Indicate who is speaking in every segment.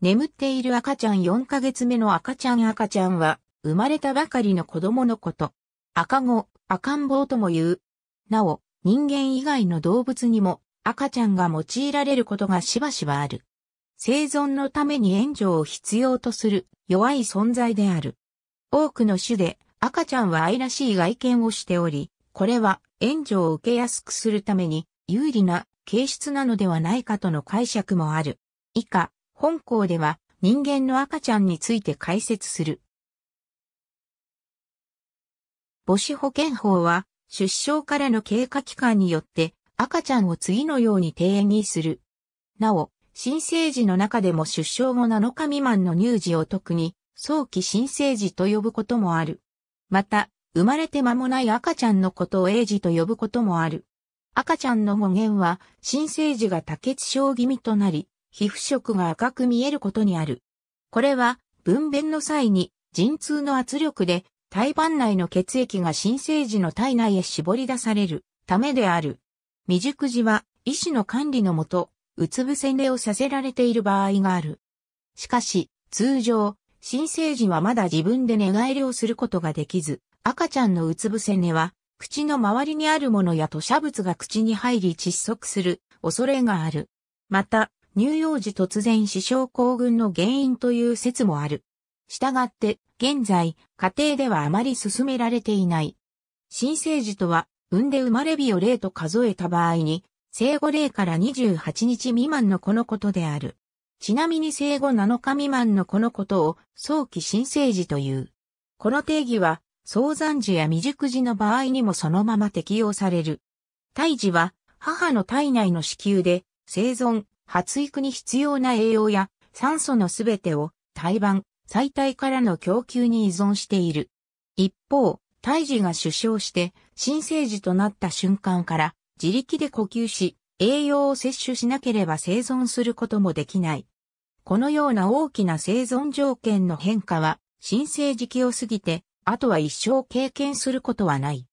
Speaker 1: 眠っている赤ちゃん4ヶ月目の赤ちゃん赤ちゃんは、生まれたばかりの子供のこと。赤子、赤ん坊とも言う。なお、人間以外の動物にも赤ちゃんが用いられることがしばしばある。生存のために援助を必要とする弱い存在である。多くの種で赤ちゃんは愛らしい外見をしており、これは援助を受けやすくするために有利な形質なのではないかとの解釈もある。以下、本校では人間の赤ちゃんについて解説する。母子保健法は出生からの経過期間によって赤ちゃんを次のように定義する。なお、新生児の中でも出生後7日未満の乳児を特に早期新生児と呼ぶこともある。また、生まれて間もない赤ちゃんのことを英児と呼ぶこともある。赤ちゃんの語源は、新生児が多血症気味となり、皮膚色が赤く見えることにある。これは、分娩の際に、陣痛の圧力で、胎盤内の血液が新生児の体内へ絞り出されるためである。未熟児は、医師の管理のもと、うつ伏せ寝をさせられている場合がある。しかし、通常、新生児はまだ自分で寝返りをすることができず、赤ちゃんのうつ伏せ寝は、口の周りにあるものや吐砂物が口に入り窒息する恐れがある。また、乳幼児突然死傷行群の原因という説もある。したがって、現在、家庭ではあまり進められていない。新生児とは、産んで生まれ日を例と数えた場合に、生後0から28日未満の子のことである。ちなみに生後7日未満の子のことを早期新生児という。この定義は、早産児や未熟児の場合にもそのまま適用される。胎児は、母の体内の子宮で、生存、発育に必要な栄養や酸素のすべてを胎盤、最体からの供給に依存している。一方、胎児が出生して新生児となった瞬間から自力で呼吸し、栄養を摂取しなければ生存することもできない。このような大きな生存条件の変化は、新生児期を過ぎて、あとは一生経験することはない。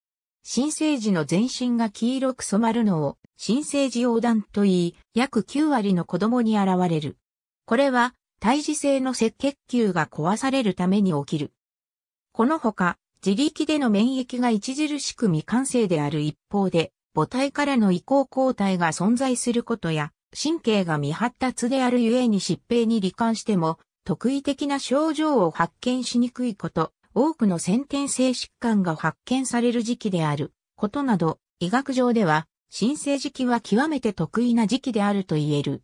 Speaker 1: 新生児の全身が黄色く染まるのを新生児横断といい、約9割の子供に現れる。これは、胎児性の赤血球が壊されるために起きる。このほか、自力での免疫が著しく未完成である一方で、母体からの移行抗体が存在することや、神経が未発達であるゆえに疾病に罹患しても、特異的な症状を発見しにくいこと、多くの先天性疾患が発見される時期であることなど、医学上では新生児期は極めて得意な時期であると言える。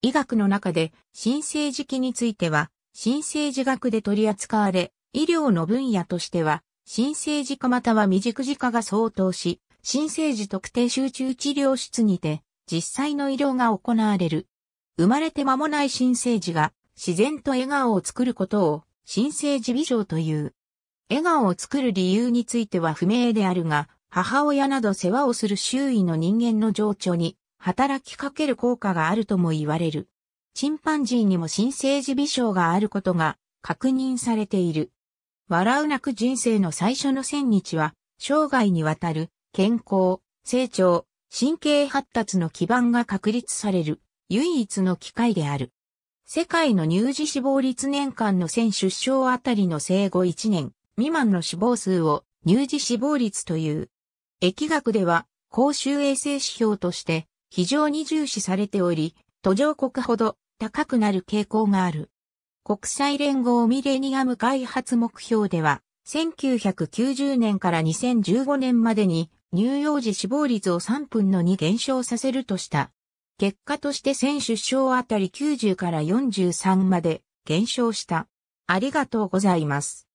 Speaker 1: 医学の中で新生児期については、新生児学で取り扱われ、医療の分野としては、新生児科または未熟児科が相当し、新生児特定集中治療室にて、実際の医療が行われる。生まれて間もない新生児が、自然と笑顔を作ることを、新生児美女という。笑顔を作る理由については不明であるが、母親など世話をする周囲の人間の情緒に働きかける効果があるとも言われる。チンパンジーにも新生児微笑があることが確認されている。笑うなく人生の最初の1000日は、生涯にわたる健康、成長、神経発達の基盤が確立される唯一の機会である。世界の乳児死亡率年間の1000出生あたりの生後1年未満の死亡数を乳児死亡率という。疫学では公衆衛生指標として非常に重視されており、途上国ほど高くなる傾向がある。国際連合ミレニアム開発目標では、1990年から2015年までに乳幼児死亡率を3分の2減少させるとした。結果として選手賞あたり90から43まで減少した。ありがとうございます。